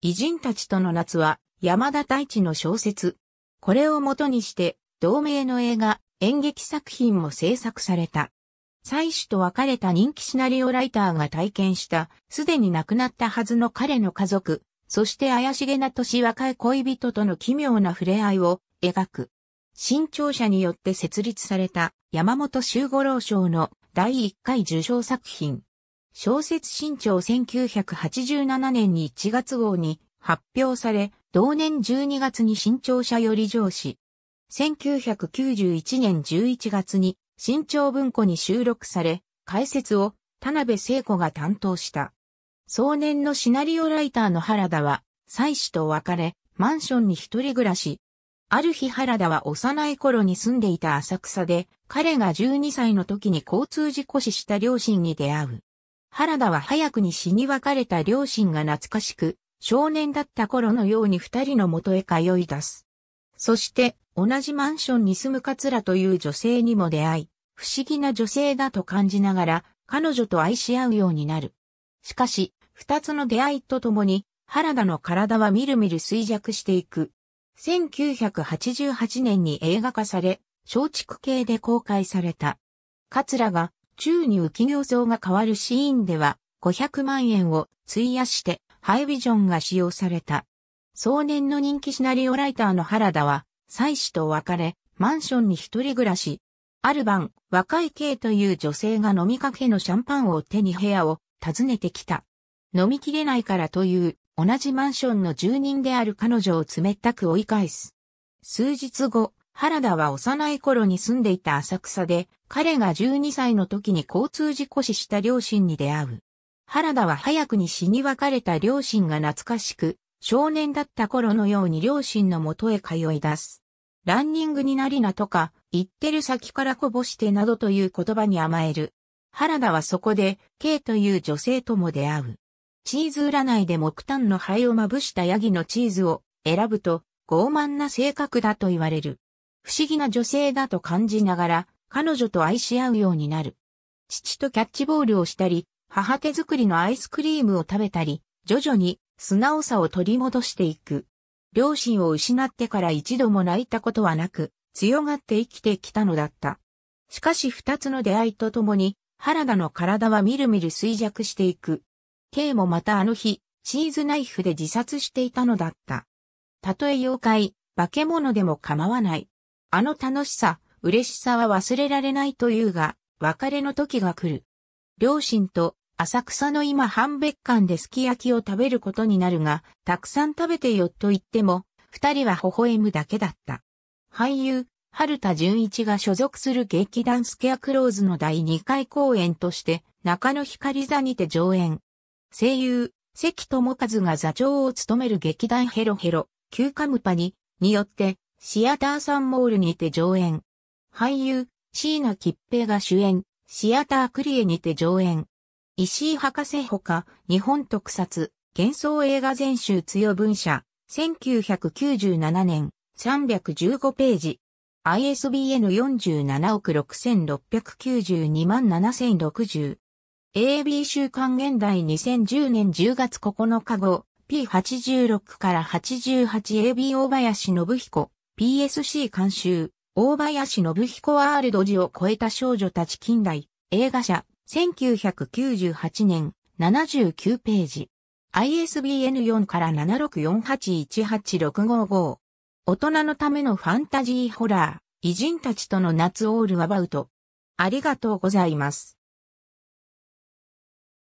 偉人たちとの夏は山田太一の小説。これをもとにして同名の映画、演劇作品も制作された。妻子と別れた人気シナリオライターが体験した、すでに亡くなったはずの彼の家族、そして怪しげな年若い恋人との奇妙な触れ合いを描く。新潮社によって設立された山本周五郎賞の第1回受賞作品。小説新潮1987年に1月号に発表され、同年12月に新潮社より上司。1991年11月に新潮文庫に収録され、解説を田辺聖子が担当した。壮年のシナリオライターの原田は、妻子と別れ、マンションに一人暮らし。ある日原田は幼い頃に住んでいた浅草で、彼が12歳の時に交通事故死した両親に出会う。原田は早くに死に別れた両親が懐かしく、少年だった頃のように二人の元へ通い出す。そして、同じマンションに住む桂という女性にも出会い、不思議な女性だと感じながら、彼女と愛し合うようになる。しかし、二つの出会いとともに、原田の体はみるみる衰弱していく。1988年に映画化され、松竹系で公開された。桂が宙に浮き行像が変わるシーンでは500万円を費やしてハイビジョンが使用された。壮年の人気シナリオライターの原田は、妻子と別れ、マンションに一人暮らし。ある晩、若い K という女性が飲みかけのシャンパンを手に部屋を訪ねてきた。飲みきれないからという、同じマンションの住人である彼女を冷たく追い返す。数日後、原田は幼い頃に住んでいた浅草で、彼が12歳の時に交通事故死した両親に出会う。原田は早くに死に別れた両親が懐かしく、少年だった頃のように両親の元へ通い出す。ランニングになりなとか、行ってる先からこぼしてなどという言葉に甘える。原田はそこで、K という女性とも出会う。チーズ占いで木炭の灰をまぶしたヤギのチーズを選ぶと傲慢な性格だと言われる。不思議な女性だと感じながら、彼女と愛し合うようになる。父とキャッチボールをしたり、母手作りのアイスクリームを食べたり、徐々に素直さを取り戻していく。両親を失ってから一度も泣いたことはなく、強がって生きてきたのだった。しかし二つの出会いとともに、原田の体はみるみる衰弱していく。K もまたあの日、チーズナイフで自殺していたのだった。たとえ妖怪、化け物でも構わない。あの楽しさ、嬉しさは忘れられないというが、別れの時が来る。両親と浅草の今半別館ですき焼きを食べることになるが、たくさん食べてよと言っても、二人は微笑むだけだった。俳優、春田純一が所属する劇団スケアクローズの第二回公演として、中野光座にて上演。声優、関智一が座長を務める劇団ヘロヘロ、旧カムパに、によって、シアターサンモールにて上演。俳優、椎名吉平が主演、シアタークリエにて上演。石井博士ほか、日本特撮、幻想映画全集強文社、1997年、315ページ。ISBN 47億6692万7060。AB 週刊現代2010年10月9日号、P86 から 88AB 大林信彦。PSC 監修、大林信彦ワールド時を超えた少女たち近代、映画社、1998年、79ページ。ISBN 4から764818655。大人のためのファンタジーホラー、偉人たちとの夏オールアバウト。ありがとうございます。